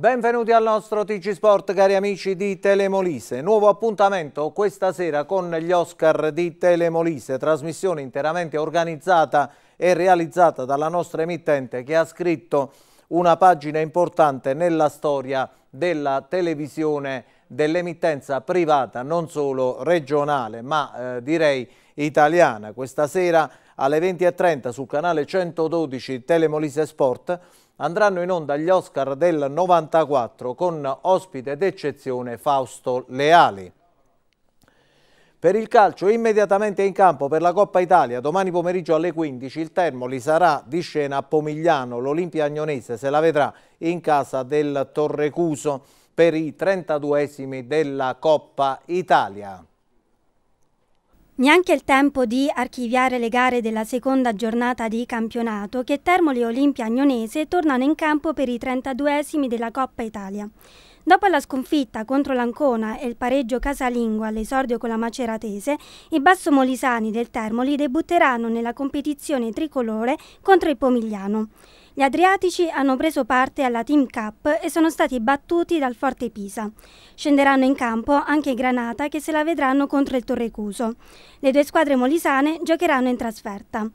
Benvenuti al nostro TG Sport cari amici di Telemolise, nuovo appuntamento questa sera con gli Oscar di Telemolise, trasmissione interamente organizzata e realizzata dalla nostra emittente che ha scritto una pagina importante nella storia della televisione dell'emittenza privata, non solo regionale ma eh, direi italiana. Questa sera alle 20.30 sul canale 112 Telemolise Sport andranno in onda gli Oscar del 94 con ospite d'eccezione Fausto Leali. Per il calcio immediatamente in campo per la Coppa Italia, domani pomeriggio alle 15 il Termoli sarà di scena a Pomigliano, l'Olimpia Agnonese se la vedrà in casa del Torrecuso per i 32esimi della Coppa Italia. Neanche il tempo di archiviare le gare della seconda giornata di campionato che Termoli e Olimpia Agnonese tornano in campo per i 32esimi della Coppa Italia. Dopo la sconfitta contro l'Ancona e il pareggio casalingo all'esordio con la Maceratese, i basso molisani del Termoli debutteranno nella competizione tricolore contro il Pomigliano. Gli Adriatici hanno preso parte alla Team Cup e sono stati battuti dal Forte Pisa. Scenderanno in campo anche Granata che se la vedranno contro il Torrecuso. Le due squadre molisane giocheranno in trasferta.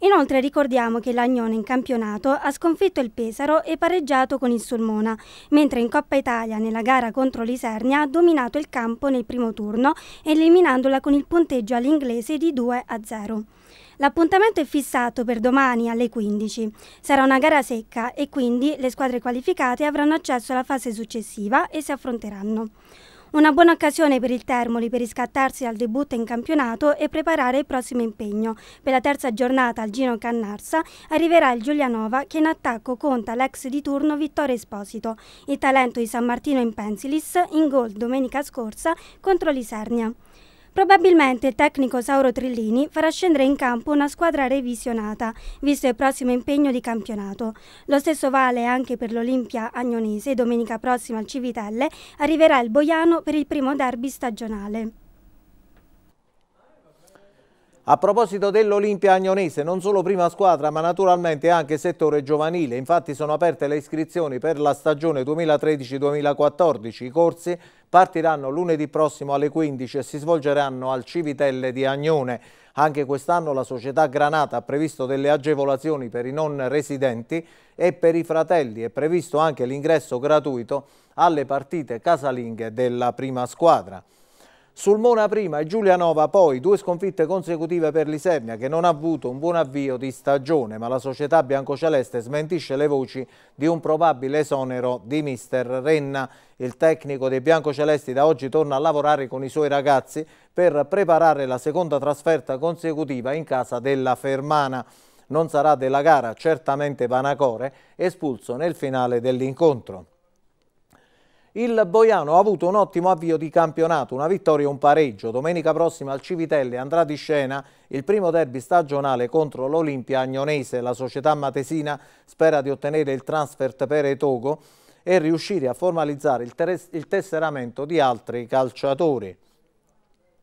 Inoltre ricordiamo che l'Agnone in campionato ha sconfitto il Pesaro e pareggiato con il Sulmona, mentre in Coppa Italia nella gara contro l'Isernia ha dominato il campo nel primo turno eliminandola con il punteggio all'inglese di 2 a 0. L'appuntamento è fissato per domani alle 15. Sarà una gara secca e quindi le squadre qualificate avranno accesso alla fase successiva e si affronteranno. Una buona occasione per il Termoli per riscattarsi dal debutto in campionato e preparare il prossimo impegno. Per la terza giornata al Gino Cannarsa arriverà il Giulianova che in attacco conta l'ex di turno Vittorio Esposito, il talento di San Martino in Pensilis in gol domenica scorsa contro l'Isernia. Probabilmente il tecnico Sauro Trillini farà scendere in campo una squadra revisionata, visto il prossimo impegno di campionato. Lo stesso vale anche per l'Olimpia Agnonese. Domenica prossima al Civitelle arriverà il Boiano per il primo derby stagionale. A proposito dell'Olimpia Agnonese, non solo prima squadra ma naturalmente anche settore giovanile, infatti sono aperte le iscrizioni per la stagione 2013-2014, i corsi partiranno lunedì prossimo alle 15 e si svolgeranno al Civitelle di Agnone. Anche quest'anno la società Granata ha previsto delle agevolazioni per i non residenti e per i fratelli, è previsto anche l'ingresso gratuito alle partite casalinghe della prima squadra. Sulmona prima e Giulianova poi, due sconfitte consecutive per l'Isernia che non ha avuto un buon avvio di stagione, ma la società biancoceleste smentisce le voci di un probabile esonero di mister Renna. Il tecnico dei biancocelesti da oggi torna a lavorare con i suoi ragazzi per preparare la seconda trasferta consecutiva in casa della Fermana. Non sarà della gara certamente Vanacore, espulso nel finale dell'incontro. Il Boiano ha avuto un ottimo avvio di campionato, una vittoria e un pareggio. Domenica prossima al Civitelle andrà di scena il primo derby stagionale contro l'Olimpia Agnonese. La società matesina spera di ottenere il transfert per Etogo e riuscire a formalizzare il, il tesseramento di altri calciatori.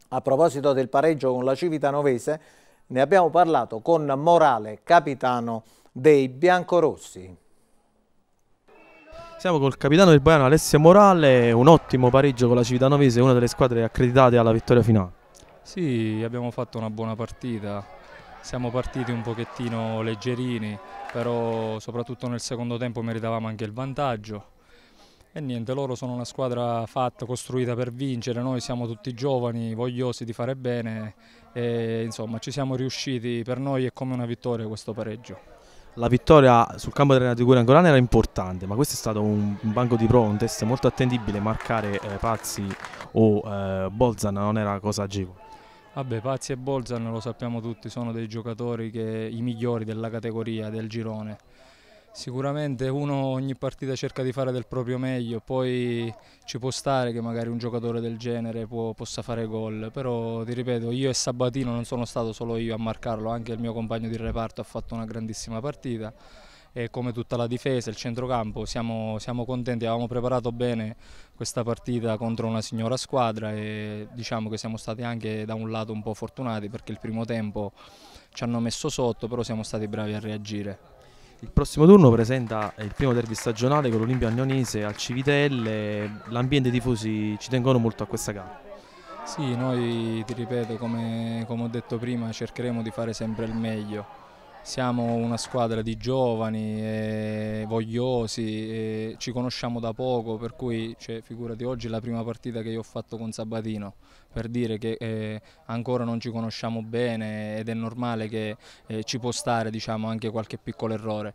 A proposito del pareggio con la Civitanovese, ne abbiamo parlato con Morale, capitano dei Biancorossi. Siamo col capitano del Baiano Alessio Morale, un ottimo pareggio con la Civitanovese, una delle squadre accreditate alla vittoria finale. Sì, abbiamo fatto una buona partita, siamo partiti un pochettino leggerini, però soprattutto nel secondo tempo meritavamo anche il vantaggio. E niente, loro sono una squadra fatta, costruita per vincere, noi siamo tutti giovani, vogliosi di fare bene e insomma ci siamo riusciti, per noi è come una vittoria questo pareggio la vittoria sul campo dell'Arena di Cuore Angolana era importante, ma questo è stato un, un banco di prova, un test molto attendibile, marcare eh, Pazzi o eh, Bolzan non era cosa agevole. Vabbè, Pazzi e Bolzan lo sappiamo tutti, sono dei giocatori che, i migliori della categoria, del girone Sicuramente uno ogni partita cerca di fare del proprio meglio, poi ci può stare che magari un giocatore del genere può, possa fare gol, però ti ripeto io e Sabatino non sono stato solo io a marcarlo, anche il mio compagno di reparto ha fatto una grandissima partita e come tutta la difesa, il centrocampo, siamo, siamo contenti, avevamo preparato bene questa partita contro una signora squadra e diciamo che siamo stati anche da un lato un po' fortunati perché il primo tempo ci hanno messo sotto, però siamo stati bravi a reagire. Il prossimo turno presenta il primo derby stagionale con l'Olimpia Agnonese al Civitelle, l'ambiente tifosi ci tengono molto a questa gara. Sì, noi ti ripeto, come, come ho detto prima, cercheremo di fare sempre il meglio siamo una squadra di giovani, eh, vogliosi, eh, ci conosciamo da poco, per cui cioè, figurati oggi è la prima partita che io ho fatto con Sabatino, per dire che eh, ancora non ci conosciamo bene ed è normale che eh, ci può stare diciamo, anche qualche piccolo errore.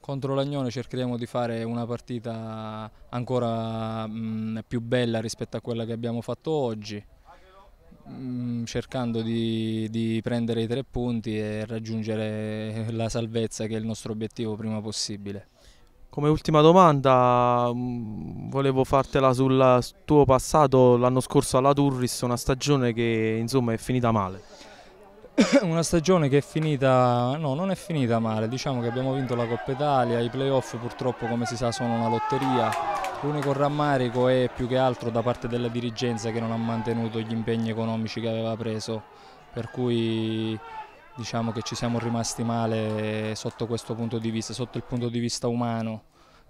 Contro l'Agnone cercheremo di fare una partita ancora mh, mm, più bella rispetto a quella che abbiamo fatto oggi Mm, cercando di, di, prendere i tre punti e raggiungere la salvezza che è il nostro obiettivo prima possibile. Come ultima domanda mm, volevo fartela sul tuo passato l'anno scorso alla Turris, una stagione che insomma è finita male una stagione che è finita, no non è finita male, diciamo che abbiamo vinto la Coppa Italia, i playoff purtroppo come si sa sono una lotteria, L'unico rammarico è più che altro da parte della dirigenza che non ha mantenuto gli impegni economici che aveva preso, per cui diciamo che ci siamo rimasti male sotto questo punto di vista, sotto il punto di vista umano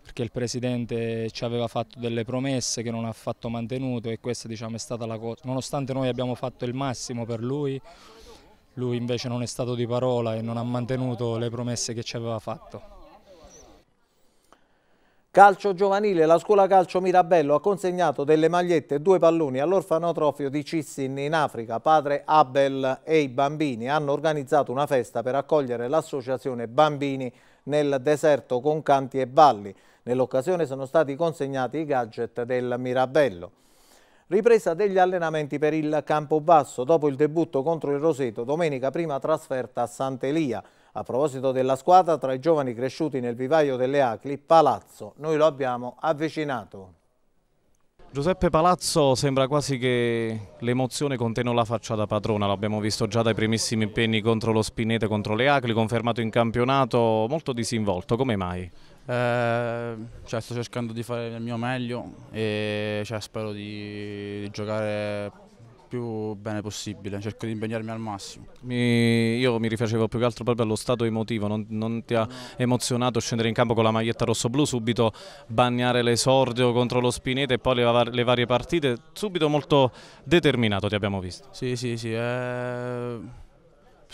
perché il Presidente ci aveva fatto delle promesse che non ha fatto mantenuto e questa diciamo, è stata la cosa. Nonostante noi abbiamo fatto il massimo per lui, lui invece non è stato di parola e non ha mantenuto le promesse che ci aveva fatto. Calcio giovanile, la scuola calcio Mirabello ha consegnato delle magliette e due palloni all'orfanotrofio di Cissin in Africa. Padre Abel e i bambini hanno organizzato una festa per accogliere l'associazione Bambini nel deserto con canti e balli. Nell'occasione sono stati consegnati i gadget del Mirabello. Ripresa degli allenamenti per il Campobasso dopo il debutto contro il Roseto, domenica prima trasferta a Sant'Elia. A proposito della squadra, tra i giovani cresciuti nel vivaio delle Acli, Palazzo, noi lo abbiamo avvicinato. Giuseppe Palazzo sembra quasi che l'emozione contenga la faccia da padrona, l'abbiamo visto già dai primissimi impegni contro lo Spinete, contro le Acli, confermato in campionato, molto disinvolto, come mai? Eh, cioè, sto cercando di fare il mio meglio e cioè, spero di giocare più bene possibile, cerco di impegnarmi al massimo. Mi, io mi rifacevo più che altro proprio allo stato emotivo, non, non ti ha emozionato scendere in campo con la maglietta rosso-blu, subito bagnare l'esordio contro lo Spinete e poi le, le, varie partite, subito molto determinato ti abbiamo visto. Sì, sì, sì. Eh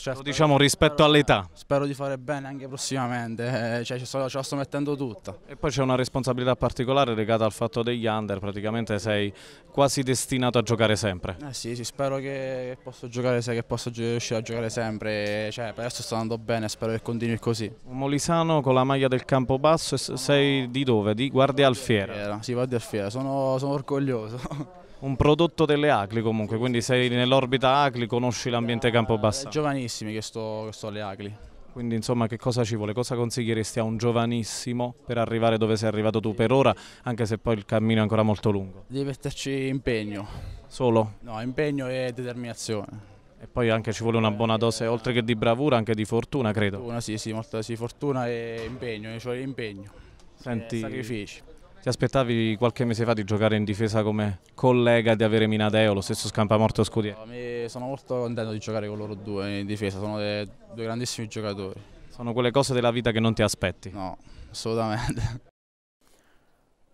cioè, Lo diciamo rispetto all'età. Spero di fare bene anche prossimamente, eh, cioè, ce, la sto, mettendo tutta. E poi c'è una responsabilità particolare legata al fatto degli under, praticamente sei quasi destinato a giocare sempre. Eh sì, sì spero che posso giocare, che posso riuscire a giocare sempre, cioè, per adesso sto andando bene, spero che continui così. Molisano con la maglia del campo basso, sei di dove? Di Guardia Alfiera. Sì, Guardia Alfiera, sono, sono orgoglioso. un prodotto delle Acli comunque, quindi sei nell'orbita Acli, conosci l'ambiente Campobasso. Giovanissimi che sto, che sto alle Acli. Quindi insomma che cosa ci vuole? Cosa consiglieresti a un giovanissimo per arrivare dove sei arrivato tu per ora, anche se poi il cammino è ancora molto lungo? Devi metterci impegno. Solo? No, impegno e determinazione. E poi anche ci vuole una buona dose, oltre che di bravura, anche di fortuna, credo. Fortuna, sì, sì, molta sì, fortuna e impegno, cioè impegno. Senti, eh, sacrifici. Ti aspettavi qualche mese fa di giocare in difesa come collega, di avere Minadeo, lo stesso Scampamorto Scudiero? No, sono molto contento di giocare con loro due in difesa, sono due grandissimi giocatori. Sono quelle cose della vita che non ti aspetti? No, assolutamente.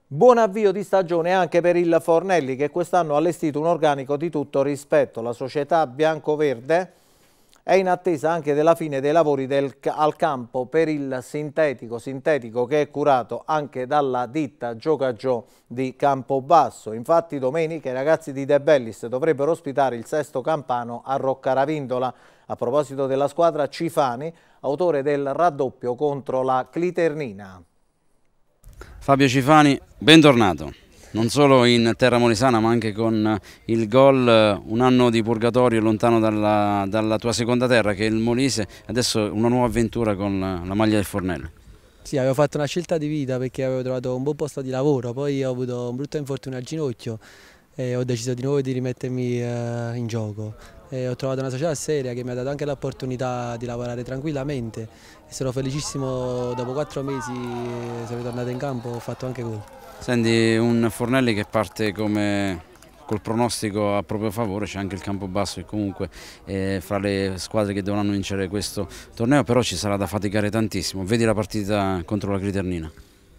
Buon avvio di stagione anche per il Fornelli che quest'anno ha allestito un organico di tutto rispetto. La società bianco-verde è in attesa anche della fine dei lavori del, al campo per il sintetico, sintetico che è curato anche dalla ditta Gioca Giocaggio di Campobasso. Infatti domenica i ragazzi di De Bellis dovrebbero ospitare il sesto campano a Roccaravindola. A proposito della squadra Cifani, autore del raddoppio contro la Cliternina. Fabio Cifani, bentornato non solo in terra molisana ma anche con il gol un anno di purgatorio lontano dalla, dalla, tua seconda terra che è il Molise adesso una nuova avventura con la, maglia del Fornello sì, avevo fatto una scelta di vita perché avevo trovato un buon posto di lavoro, poi ho avuto un brutto infortunio al ginocchio e ho deciso di nuovo di rimettermi eh, in gioco. E ho trovato una società seria che mi ha dato anche l'opportunità di lavorare tranquillamente e sono felicissimo, dopo quattro mesi eh, sono ritornato in campo, ho fatto anche gol. Senti, un Fornelli che parte come col pronostico a proprio favore c'è anche il campo basso e comunque è eh, fra le squadre che dovranno vincere questo torneo però ci sarà da faticare tantissimo vedi la partita contro la Criternina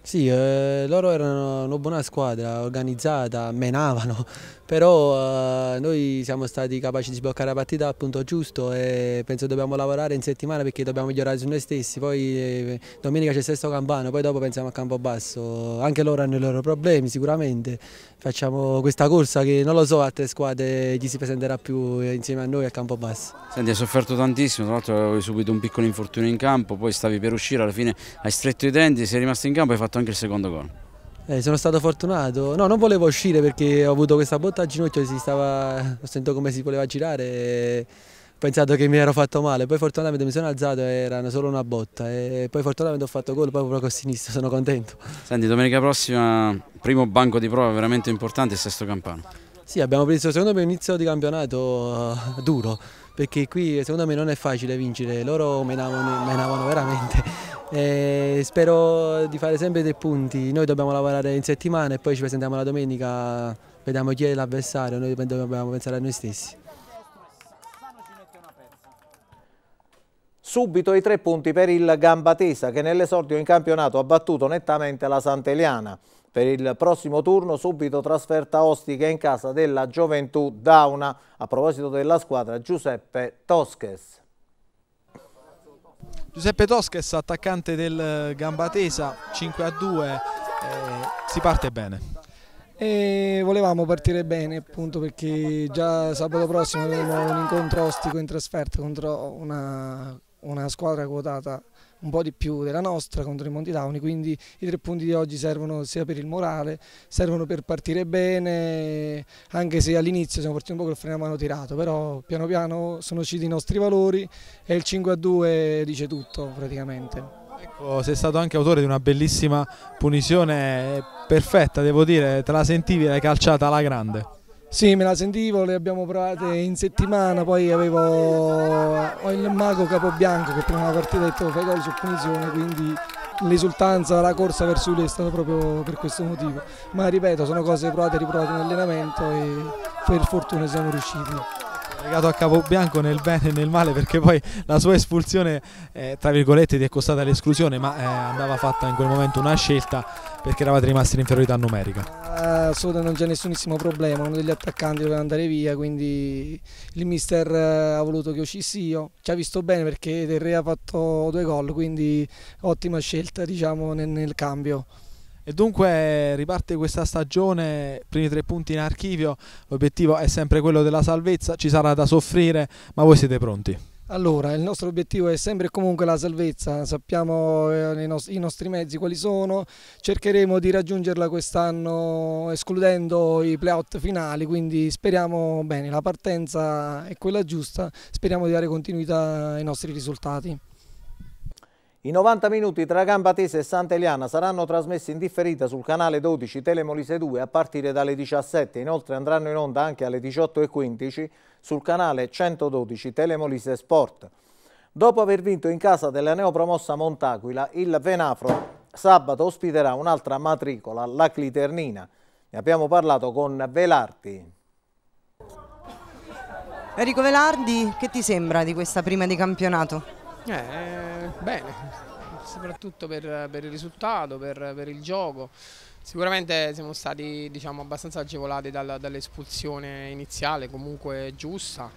sì, eh, loro erano una buona squadra, organizzata, menavano, però eh, noi siamo stati capaci di sbloccare la partita al punto giusto e penso dobbiamo lavorare in settimana perché dobbiamo migliorare su noi stessi, poi eh, domenica c'è il sesto campano, poi dopo pensiamo a Campobasso, anche loro hanno i loro problemi sicuramente, facciamo questa corsa che non lo so altre squadre gli si presenterà più insieme a noi a Campobasso. Senti, hai sofferto tantissimo, tra l'altro avevi subito un piccolo infortunio in campo, poi stavi per uscire, alla fine hai stretto i denti, sei rimasto in campo, e hai fatto fatto anche il secondo gol. Eh, sono stato fortunato, no non volevo uscire perché ho avuto questa botta al ginocchio, stava... ho sentito come si voleva girare e ho pensato che mi ero fatto male, poi fortunatamente mi sono alzato e era solo una botta e poi fortunatamente ho fatto gol proprio con sinistra, sono contento. Senti, domenica prossima primo banco di prova veramente importante, sesto campano. Sì, abbiamo preso il secondo me inizio di campionato uh, duro, perché qui secondo me non è facile vincere, loro menavano, menavano veramente. E eh, spero di fare sempre dei punti, noi dobbiamo lavorare in settimana e poi ci presentiamo la domenica, vediamo chi è l'avversario, noi dobbiamo pensare a noi stessi. Subito i tre punti per il Gambatesa che nell'esordio in campionato ha battuto nettamente la Sant'Eliana per il prossimo turno, subito trasferta ostica in casa della Gioventù Dauna. A proposito della squadra, Giuseppe Tosches. Giuseppe Tosches, attaccante del eh, Gambatesa, 5 a 2, eh, si parte bene. E volevamo partire bene appunto perché già sabato prossimo avremo un incontro ostico in trasferta contro una una squadra quotata un po' di più della nostra contro i Montitauni, quindi i tre punti di oggi servono sia per il morale, servono per partire bene, anche se all'inizio siamo partiti un po' col freno a mano tirato, però piano piano sono usciti i nostri valori e il 5 a 2 dice tutto praticamente. Ecco, sei stato anche autore di una bellissima punizione eh, perfetta, devo dire, te la sentivi e l'hai calciata alla grande. Sì, me la sentivo, le abbiamo provate in settimana, poi avevo ho il mago Capobianco che prima della partita ha detto fai gol su punizione, quindi l'esultanza, la corsa verso lui è stata proprio per questo motivo. Ma ripeto, sono cose provate e riprovate in allenamento e per fortuna siamo riusciti legato a capo bianco nel bene e nel male perché poi la sua espulsione eh, tra virgolette ti è costata l'esclusione ma eh, andava fatta in quel momento una scelta perché eravate rimasti in inferiorità numerica eh, assolutamente non c'è nessunissimo problema uno degli attaccanti doveva andare via quindi il mister eh, ha voluto che uscissi io ci ha visto bene perché Terrea ha fatto due gol quindi ottima scelta diciamo nel, nel cambio e dunque riparte questa stagione, primi tre punti in archivio, l'obiettivo è sempre quello della salvezza, ci sarà da soffrire, ma voi siete pronti? Allora, il nostro obiettivo è sempre e comunque la salvezza, sappiamo eh, i nostri mezzi quali sono, cercheremo di raggiungerla quest'anno escludendo i playout finali, quindi speriamo bene, la partenza è quella giusta, speriamo di dare continuità ai nostri risultati. I 90 minuti tra Gambatese e Sant'Eliana saranno trasmessi in differita sul canale 12 Telemolise 2 a partire dalle 17. Inoltre andranno in onda anche alle 18.15 sul canale 112 Telemolise Sport. Dopo aver vinto in casa della neopromossa Montaquila, il Venafro sabato ospiterà un'altra matricola, la Cliternina. Ne abbiamo parlato con Velarti. Enrico Velardi, che ti sembra di questa prima di campionato? Eh, bene, soprattutto per, per il risultato, per, per, il gioco. Sicuramente siamo stati diciamo, abbastanza agevolati dall'espulsione iniziale, comunque giusta.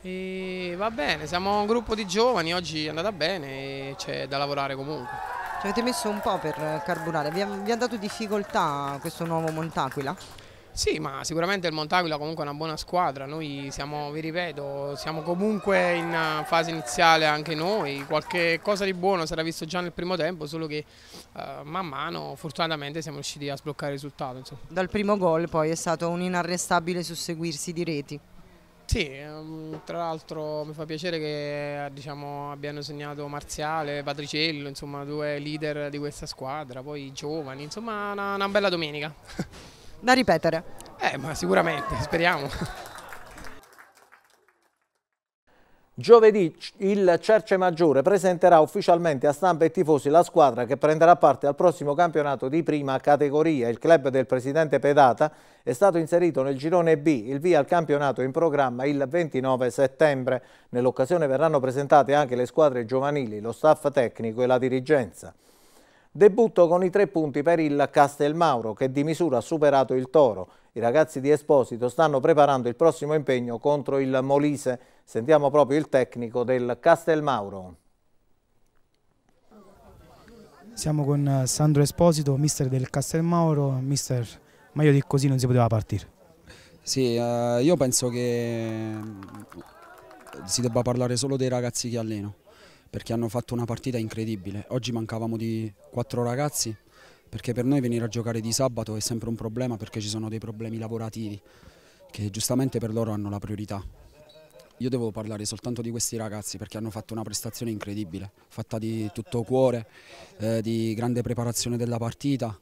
E va bene, siamo un gruppo di giovani, oggi è andata bene e c'è da lavorare comunque. Ci avete messo un po' per carburare, vi ha, vi ha dato difficoltà questo nuovo Montaquila? Sì, ma sicuramente il Montaguila comunque è una buona squadra, noi siamo, vi ripeto, siamo comunque in eh, fase iniziale anche noi, qualche cosa di buono sarà visto già nel primo tempo, solo che eh, man mano fortunatamente siamo riusciti a sbloccare il risultato. Insomma. Dal primo gol poi è stato un inarrestabile susseguirsi di reti. Sì, ehm, tra l'altro mi fa piacere che diciamo, abbiano segnato Marziale, Patriciello, insomma due leader di questa squadra, poi i giovani, insomma una, una bella domenica. da ripetere. Eh, ma sicuramente, speriamo. Giovedì il Cerce Maggiore presenterà ufficialmente a stampa e tifosi la squadra che prenderà parte al prossimo campionato di prima categoria. Il club del presidente Pedata è stato inserito nel girone B, il via al campionato in programma il 29 settembre. Nell'occasione verranno presentate anche le squadre giovanili, lo staff tecnico e la dirigenza. Debutto con i tre punti per il Castelmauro che di misura ha superato il Toro. I ragazzi di Esposito stanno preparando il prossimo impegno contro il Molise. Sentiamo proprio il tecnico del Castelmauro. Siamo con eh, Sandro Esposito, mister del Castelmauro. Mister, meglio di così non si poteva partire. Sì, eh, io penso che mm, si debba parlare solo dei ragazzi che alleno perché hanno fatto una partita incredibile. Oggi mancavamo di quattro ragazzi perché per noi venire a giocare di sabato è sempre un problema perché ci sono dei problemi lavorativi che giustamente per loro hanno la priorità. Io devo parlare soltanto di questi ragazzi perché hanno fatto una prestazione incredibile, fatta di tutto cuore, eh, di grande preparazione della partita,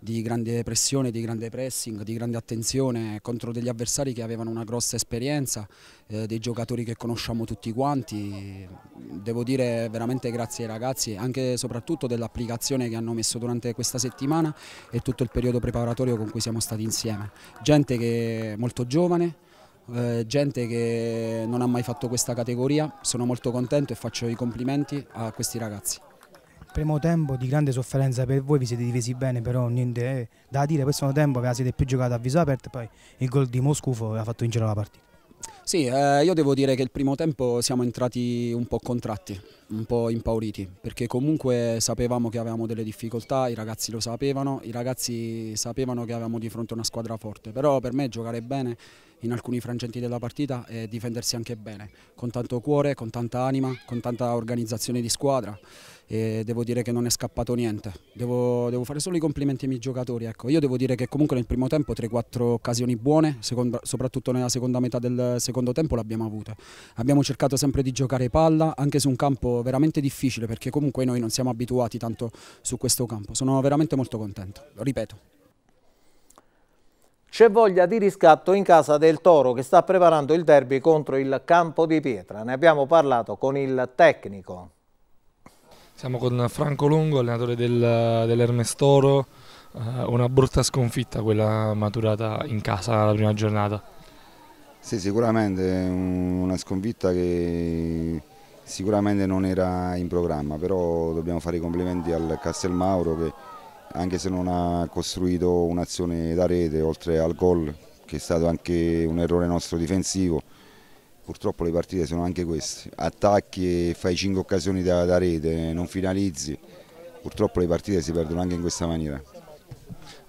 di grande pressione, di grande pressing, di grande attenzione contro degli avversari che avevano una grossa esperienza, eh, dei giocatori che conosciamo tutti quanti. Devo dire veramente grazie ai ragazzi, anche e soprattutto dell'applicazione che hanno messo durante questa settimana e tutto il periodo preparatorio con cui siamo stati insieme. Gente che è molto giovane, eh, gente che non ha mai fatto questa categoria, sono molto contento e faccio i complimenti a questi ragazzi primo tempo di grande sofferenza per voi, vi siete difesi bene, però niente eh, da dire, questo è un tempo che la siete più giocata a viso aperto poi il gol di Moscufo ha fatto vincere la partita. Sì, eh, io devo dire che il primo tempo siamo entrati un po' contratti, un po' impauriti, perché comunque sapevamo che avevamo delle difficoltà, i ragazzi lo sapevano, i ragazzi sapevano che avevamo di fronte una squadra forte, però per me giocare bene in alcuni frangenti della partita è difendersi anche bene, con tanto cuore, con tanta anima, con tanta organizzazione di squadra e devo dire che non è scappato niente. Devo, devo fare solo i complimenti ai miei giocatori. Ecco. Io devo dire che comunque nel primo tempo 3-4 occasioni buone, seconda, soprattutto nella seconda metà del secondo tempo l'abbiamo avuta. Abbiamo cercato sempre di giocare palla, anche su un campo veramente difficile perché comunque noi non siamo abituati tanto su questo campo. Sono veramente molto contento, lo ripeto. C'è voglia di riscatto in casa del Toro che sta preparando il derby contro il Campo di Pietra. Ne abbiamo parlato con il tecnico. Siamo con Franco Longo, allenatore del, dell'Ermestoro, eh, una brutta sconfitta quella maturata in casa la prima giornata. Sì, sicuramente una sconfitta che sicuramente non era in programma, però dobbiamo fare i complimenti al Castelmauro che anche se non ha costruito un'azione da rete oltre al gol, che è stato anche un errore nostro difensivo, purtroppo le partite sono anche queste, attacchi e fai 5 occasioni da, da rete, non finalizzi, purtroppo le partite si perdono anche in questa maniera.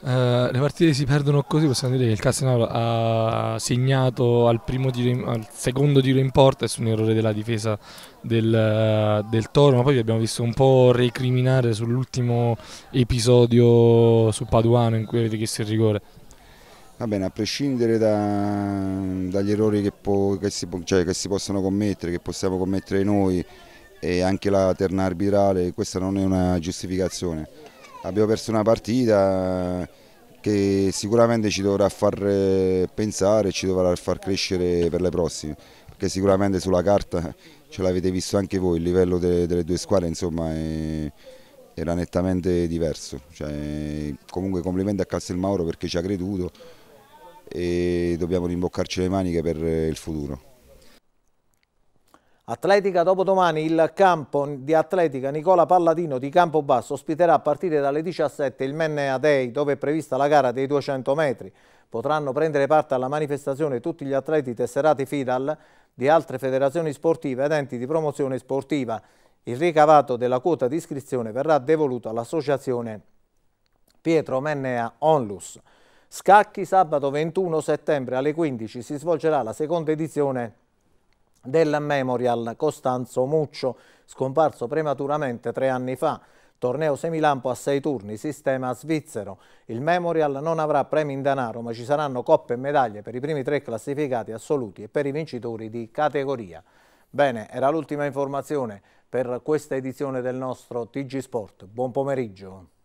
Uh, le partite si perdono così, possiamo dire che il Castellano ha segnato al, in, al, secondo tiro in porta e su un errore della difesa del, del Toro, ma poi vi abbiamo visto un po' recriminare sull'ultimo episodio su Paduano in cui avete chiesto il rigore. Va bene, a prescindere da, dagli errori che, può, che, si, cioè, che, si, possono commettere, che possiamo commettere noi e anche la terna arbitrale, questa non è una giustificazione. Abbiamo perso una partita che sicuramente ci dovrà far eh, pensare, ci dovrà far crescere per le prossime, perché sicuramente sulla carta ce l'avete visto anche voi, il livello delle, delle due squadre insomma, è, era nettamente diverso. Cioè, comunque complimenti a Castelmauro perché ci ha creduto e dobbiamo rimboccarci le maniche per eh, il futuro. Atletica dopodomani il campo di atletica Nicola Palladino di Campobasso ospiterà a partire dalle 17 il Mennea Day dove è prevista la gara dei 200 metri. Potranno prendere parte alla manifestazione tutti gli atleti tesserati FIDAL di altre federazioni sportive ed enti di promozione sportiva. Il ricavato della quota di iscrizione verrà devoluto all'associazione Pietro Mennea Onlus. Scacchi sabato 21 settembre alle 15 si svolgerà la seconda edizione del Memorial Costanzo Muccio, scomparso prematuramente tre anni fa. Torneo semilampo a sei turni, sistema svizzero. Il Memorial non avrà premi in denaro, ma ci saranno coppe e medaglie per i primi tre classificati assoluti e per i vincitori di categoria. Bene, era l'ultima informazione per questa edizione del nostro TG Sport. Buon pomeriggio.